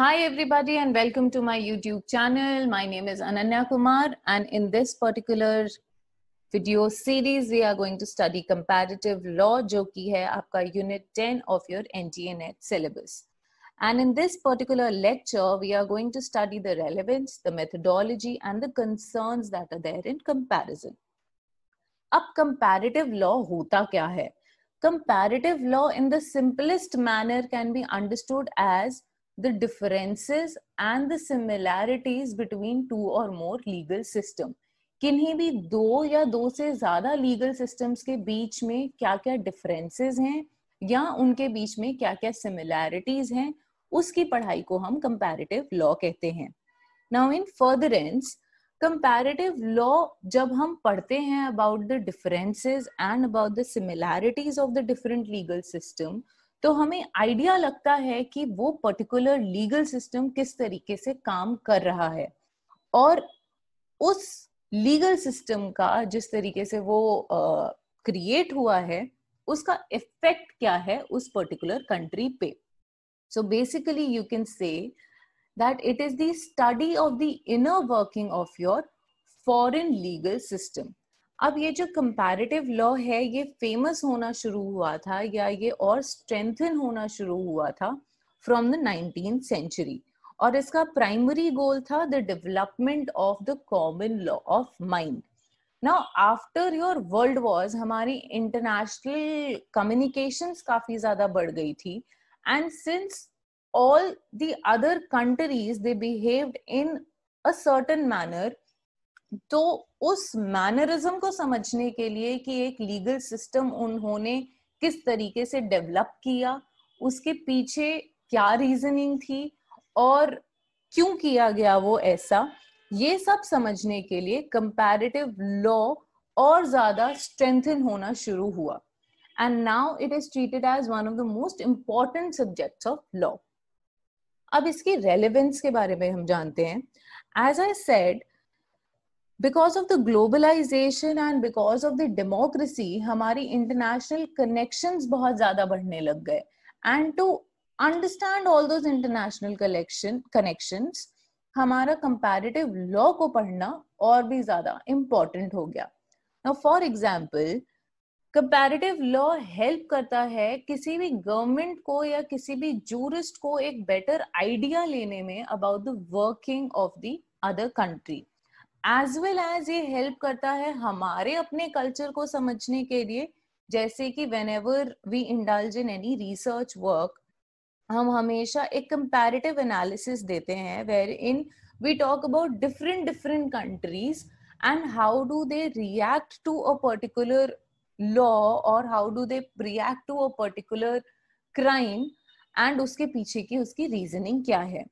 Hi everybody and welcome to my YouTube channel. My name is Ananya Kumar and in this particular video series we are going to study comparative law which is है unit 10 of your NTNet syllabus. And in this particular lecture we are going to study the relevance, the methodology and the concerns that are there in comparison. अब comparative law होता क्या Comparative law in the simplest manner can be understood as the differences and the similarities between two or more legal system किन्हीं भी दो या दो से ज्यादा लीगल सिस्टम्स के बीच में क्या क्या डिफरेंसेस हैं या उनके बीच में क्या क्या सिमिलैरिटीज हैं उसकी पढ़ाई को हम कंपैरेटिव लॉ कहते हैं now in furtherance comparative law जब हम पढ़ते हैं about the differences and about the similarities of the different legal system तो हमें आइडिया लगता है कि वो पर्टिकुलर लीगल सिस्टम किस तरीके से काम कर रहा है और उस लीगल सिस्टम का जिस तरीके से वो क्रिएट uh, हुआ है उसका इफेक्ट क्या है उस पर्टिकुलर कंट्री पे so basically you can say that it is the study of the inner working of your foreign legal system अब ये जो कंपैरेटिव लॉ है ये फेमस होना शुरू हुआ था या ये और स्ट्रेंथन होना शुरू हुआ था फ्रॉम द नाइनटीन सेंचुरी और इसका प्राइमरी गोल था the development of the common law of mind now after your world wars हमारी इंटरनेशनल कम्युनिकेशन काफी ज्यादा बढ़ गई थी and since all the other countries they behaved in a certain manner तो उस मैनरिज्म को समझने के लिए कि एक लीगल सिस्टम उन्होंने किस तरीके से डेवलप किया उसके पीछे क्या रीजनिंग थी और क्यों किया गया वो ऐसा ये सब समझने के लिए कंपैरेटिव लॉ और ज्यादा स्ट्रेंथन होना शुरू हुआ and now it is treated as one of the most important subjects of law अब इसकी रेलिवेंस के बारे में हम जानते हैं as I said because of the globalisation and because of the democracy हमारी इंटरनेशनल कनेक्शन बहुत ज्यादा बढ़ने लग गए and to understand all those international collection connection हमारा कंपेरेटिव लॉ को पढ़ना और भी ज्यादा इम्पोर्टेंट हो गया for example comparative law help करता है किसी भी गवर्नमेंट को या किसी भी जूरिस्ट को एक बेटर आइडिया लेने में about the working of the other country as well as ये हेल्प करता है हमारे अपने कल्चर को समझने के लिए जैसे कि whenever we indulge in any research work हम हमेशा एक कंपेरेटिव एनालिसिस देते हैं wherein we talk about different different countries and how do they react to a particular law और how do they react to a particular crime and उसके पीछे की उसकी रीजनिंग क्या है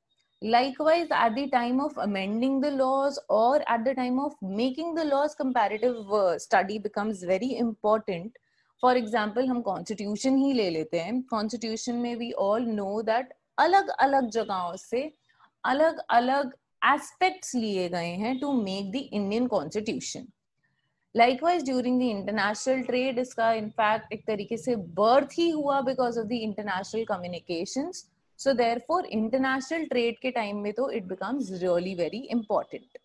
Likewise, at the time of amending the laws or at the time of making the laws, comparative uh, study becomes very important. For example हम constitution ही ले लेते हैं कॉन्स्टिट्यूशन में वी ऑल नो दैट अलग अलग जगहों से अलग अलग एस्पेक्ट्स लिए गए हैं to make the Indian constitution likewise during the international trade इसका इनफैक्ट एक तरीके से बर्थ ही हुआ because of the international communications So therefore, international trade ke time mein to it becomes really very important.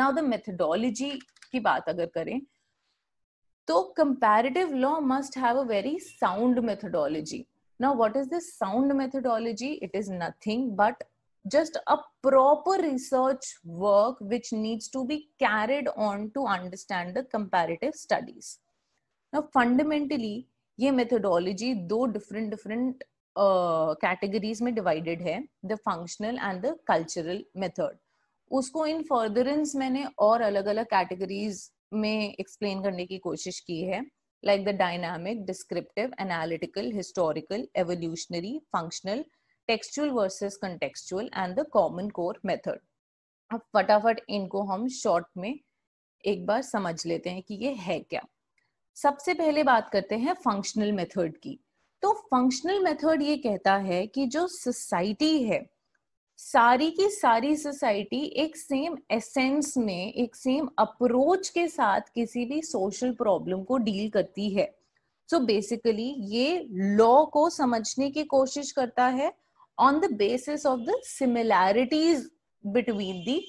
Now the methodology ki baat agar kare, to comparative law must have a very sound methodology. Now what is this sound methodology? It is nothing but just a proper research work which needs to be carried on to understand the comparative studies. Now fundamentally, ये methodology दो different different categories में divided है the functional and the cultural method उसको in furtherance मैंने और अलग अलग categories में एक्सप्लेन करने की कोशिश की है like the dynamic descriptive analytical historical evolutionary functional textual versus contextual and the common core method अब फटाफट इनको हम शॉर्ट में एक बार समझ लेते हैं कि ये है क्या सबसे पहले बात करते हैं फंक्शनल मेथड की तो फंक्शनल मेथड ये कहता है कि जो सोसाइटी है सारी की सारी सोसाइटी एक सेम एसेंस में एक सेम अप्रोच के साथ किसी भी सोशल प्रॉब्लम को डील करती है सो so बेसिकली ये लॉ को समझने की कोशिश करता है on the basis of the similarities between the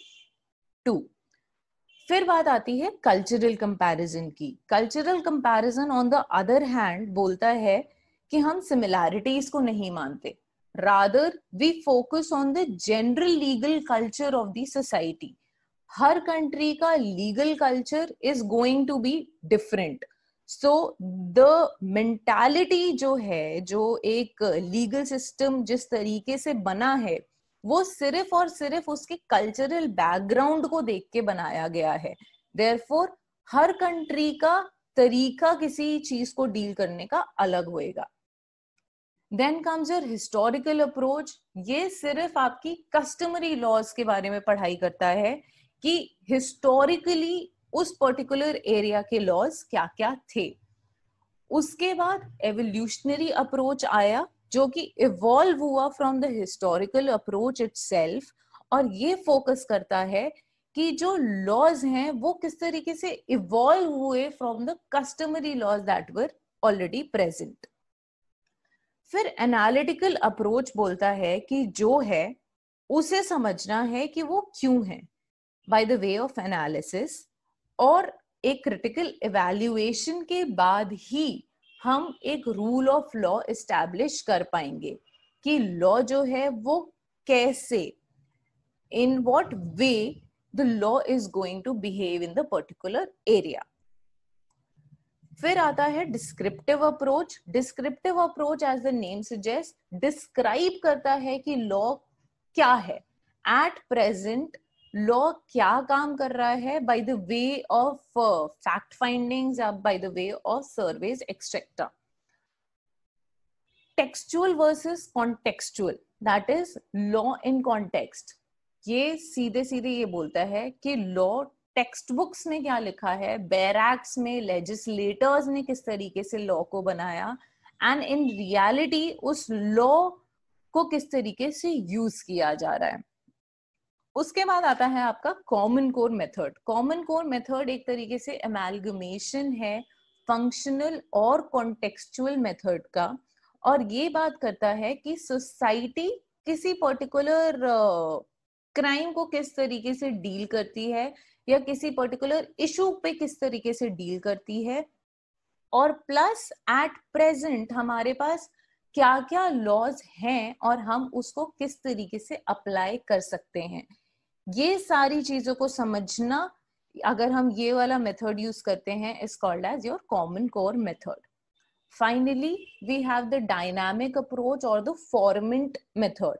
two फिर बात आती है कल्चरल कंपैरिजन की cultural comparison on the other hand बोलता है कि हम सिमिलैरिटीज को नहीं मानते rather we focus on the general legal culture of the society हर कंट्री का legal culture is going to be different so the mentality जो है जो एक लीगल सिस्टम जिस तरीके से बना है वो सिर्फ और सिर्फ उसके कल्चरल बैकग्राउंड को देख के बनाया गया है देयरफॉर हर कंट्री का तरीका किसी चीज को डील करने का अलग होएगा then comes your historical approach ये सिर्फ आपकी कस्टमरी लॉज के बारे में पढ़ाई करता है कि हिस्टोरिकली उस पर्टिकुलर एरिया के लॉज क्या क्या थे उसके बाद एवोल्यूशनरी अप्रोच आया जो कि इवॉल्व हुआ from the historical approach it और ये फोकस करता है कि जो लॉज हैं वो किस तरीके से इवॉल्व हुए from the customary laws that were already present फिर एनालिटिकल अप्रोच बोलता है कि जो है उसे समझना है कि वो क्यों है by the way of analysis और एक क्रिटिकल इवेल्युएशन के बाद ही हम एक रूल ऑफ लॉ इस्टेब्लिश कर पाएंगे कि लॉ जो है वो कैसे in what way the law is going to behave in the particular area फिर आता है descriptive approach descriptive approach as the name suggest describe करता है कि लॉ क्या है एट प्रेजेंट लॉ क्या काम कर रहा है by the way of fact findings या by the way of surveys etcetera textual versus contextual that is law in context ये सीधे सीधे ये बोलता है कि लॉ टेक्स्ट बुक्स में क्या लिखा है बैराक्स में लेजिस्लेटर्स ने किस तरीके से लॉ को बनाया एंड इन रियलिटी उस लॉ को किस तरीके से यूज किया जा रहा है उसके बाद आता है आपका common core method common core method एक तरीके से एमेलगमेशन है फंक्शनल और कॉन्टेक्चुअल मेथड का और ये बात करता है कि सोसाइटी किसी पर्टिकुलर uh, क्राइम को किस तरीके से डील करती है या किसी पर्टिकुलर इशू पे किस तरीके से डील करती है और प्लस एट प्रेजेंट हमारे पास क्या क्या लॉज हैं और हम उसको किस तरीके से अप्लाई कर सकते हैं ये सारी चीजों को समझना अगर हम ये वाला मेथड यूज करते हैं is called as your common core method finally we have the dynamic approach और द फॉर्मेंट मेथड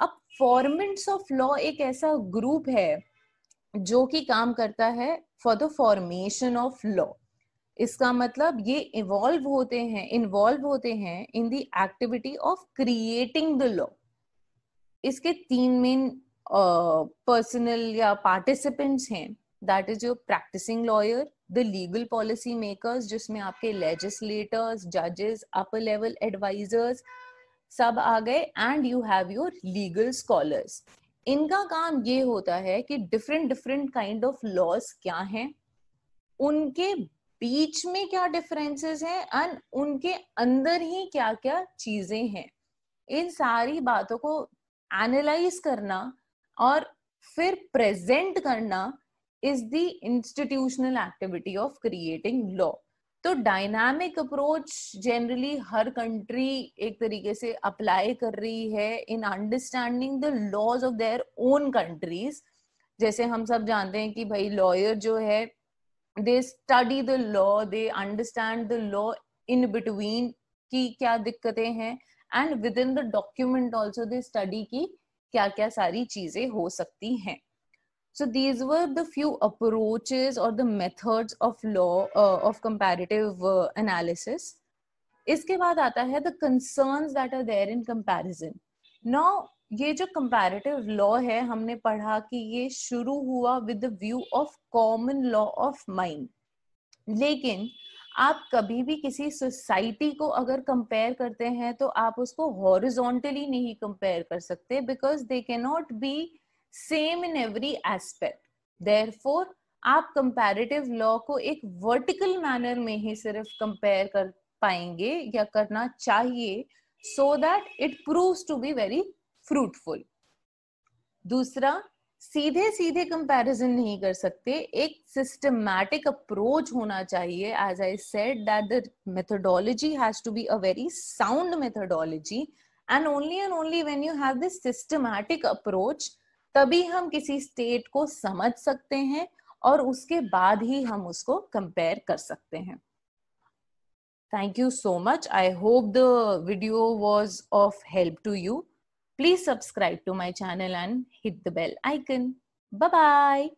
अब फॉर्मेंट्स ऑफ लॉ एक ऐसा ग्रुप है जो कि काम करता है for the formation of law इसका मतलब ये इवॉल्व होते हैं इन्वॉल्व होते हैं in the activity of creating the law इसके तीन मेन पर्सनल या पार्टिसिपेंट्स हैं that is your practising lawyer the legal policy makers जिसमें आपके लेजिस्लेटर्स जजेस अपर लेवल एडवाइजर्स सब आ गए and you have your legal scholars इनका काम ये होता है कि different different kind of laws क्या हैं उनके बीच में क्या डिफरेंसेस हैं एंड उनके अंदर ही क्या क्या चीजें हैं इन सारी बातों को एनालाइज करना और फिर प्रेजेंट करना is the institutional activity of creating law तो डायनामिक अप्रोच जनरली हर कंट्री एक तरीके से अप्लाई कर रही है in understanding the laws of their own countries जैसे हम सब जानते हैं कि भाई लॉयर जो है they study the law they understand the law in between की क्या दिक्कतें हैं and within the document also they study की क्या क्या सारी चीजें हो सकती हैं So these were the few approaches or the methods of law uh, of comparative uh, analysis. इसके बाद आता है the concern that are there in comparison now ये जो कंपेरेटिव लॉ है हमने पढ़ा कि ये शुरू हुआ with the view of common law of mind लेकिन आप कभी भी किसी सोसाइटी को अगर कंपेयर करते हैं तो आप उसको हॉरिजॉन्टली नहीं कंपेयर कर सकते because they cannot be same in every aspect for आप कंपेरेटिव लॉ को एक वर्टिकल मैनर में ही सिर्फ कंपेयर कर पाएंगे या करना चाहिए so that it proves to be very fruitful दूसरा सीधे सीधे कंपैरिजन नहीं कर सकते एक सिस्टमैटिक अप्रोच होना चाहिए as I said that the methodology has to be a very sound methodology and only and only when you have this systematic approach तभी हम किसी स्टेट को समझ सकते हैं और उसके बाद ही हम उसको कंपेयर कर सकते हैं thank you so much I hope the video was of help to you please subscribe to my channel and hit the bell icon bye